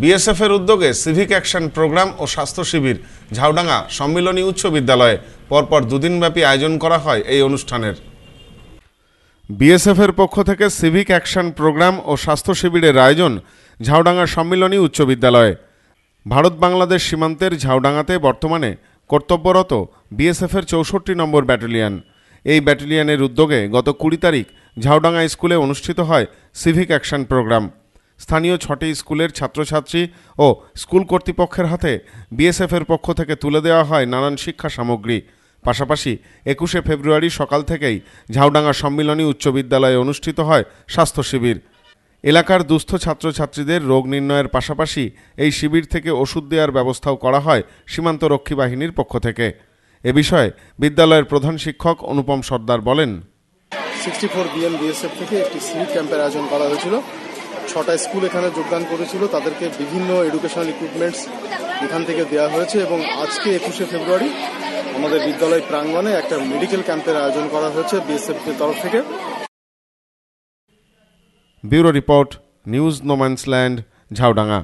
বিএসএফের উদ্যোগে civic action programme ও স্বাস্থ্য শিবির ঝাউডাঙ্গা সম্মিলনী উচ্চ বিদ্যালয়ে পরপর দুদিনব্যাপী আয়োজন করা হয় এই অনুষ্ঠানের বিএসএফের পক্ষ থেকে সিভিক অ্যাকশন প্রোগ্রাম ও স্বাস্থ্য শিবিরের আয়োজন ঝাউডাঙ্গা সম্মিলনী উচ্চ বিদ্যালয়ে ভারত বাংলাদেশ সীমান্তের ঝাউডাঙ্গাতে বর্তমানে কর্তব্যরত বিএসএফের চৌষট্টি নম্বর ব্যাটালিয়ান এই ব্যাটালিয়নের উদ্যোগে গত কুড়ি তারিখ ঝাউডাঙ্গা স্কুলে অনুষ্ঠিত হয় সিভিক অ্যাকশন প্রোগ্রাম স্থানীয় ছটি স্কুলের ছাত্রছাত্রী ও স্কুল কর্তৃপক্ষের হাতে বিএসএফের পক্ষ থেকে তুলে দেওয়া হয় নানান শিক্ষা সামগ্রী পাশাপাশি একুশে ফেব্রুয়ারি সকাল থেকেই ঝাউডাঙ্গা সম্মিলনী উচ্চ বিদ্যালয়ে অনুষ্ঠিত হয় স্বাস্থ্য শিবির এলাকার দুস্থ ছাত্রছাত্রীদের রোগ নির্ণয়ের পাশাপাশি এই শিবির থেকে ওষুধ দেওয়ার ব্যবস্থাও করা হয় সীমান্ত রক্ষী বাহিনীর পক্ষ থেকে এ বিষয়ে বিদ্যালয়ের প্রধান শিক্ষক অনুপম সর্দার বলেন সিক্সটি ফোর বিএম বিএসএফ থেকে একটি সিভিক ক্যাম্পের আয়োজন করা হয়েছিল ছটা স্কুল এখানে যোগদান করেছিল তাদেরকে বিভিন্ন এডুকেশনাল ইকুইপমেন্টস এখান থেকে দেওয়া হয়েছে এবং আজকে একুশে ফেব্রুয়ারি আমাদের বিদ্যালয় প্রাঙ্গণে একটা মেডিকেল ক্যাম্পের আয়োজন করা হয়েছে বিএসএফ এর তরফ থেকে bureau report news no man's land Jhaudanga